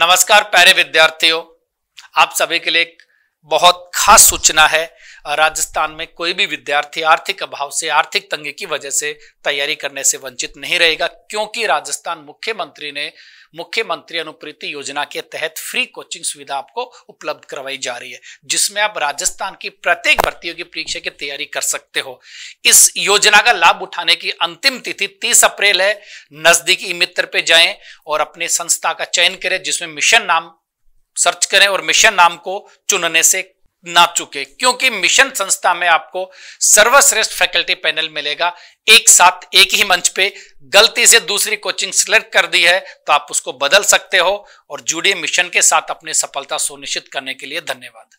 नमस्कार प्यारे विद्यार्थियों आप सभी के लिए एक बहुत खास सूचना है राजस्थान में कोई भी विद्यार्थी आर्थिक अभाव से आर्थिक तंगी की वजह से तैयारी करने से वंचित नहीं रहेगा क्योंकि राजस्थान मुख्यमंत्री ने मुख्यमंत्री अनुप्रीति योजना के तहत फ्री कोचिंग सुविधा आपको उपलब्ध करवाई जा रही है जिसमें आप राजस्थान की प्रत्येक भर्तियों की परीक्षा की तैयारी कर सकते हो इस योजना का लाभ उठाने की अंतिम तिथि 30 अप्रैल है नजदीकी मित्र पे जाएं और अपने संस्था का चयन करें जिसमें मिशन नाम सर्च करें और मिशन नाम को चुनने से ना चुके क्योंकि मिशन संस्था में आपको सर्वश्रेष्ठ फैकल्टी पैनल मिलेगा एक साथ एक ही मंच पे गलती से दूसरी कोचिंग सिलेक्ट कर दी है तो आप उसको बदल सकते हो और जुड़िए मिशन के साथ अपनी सफलता सुनिश्चित करने के लिए धन्यवाद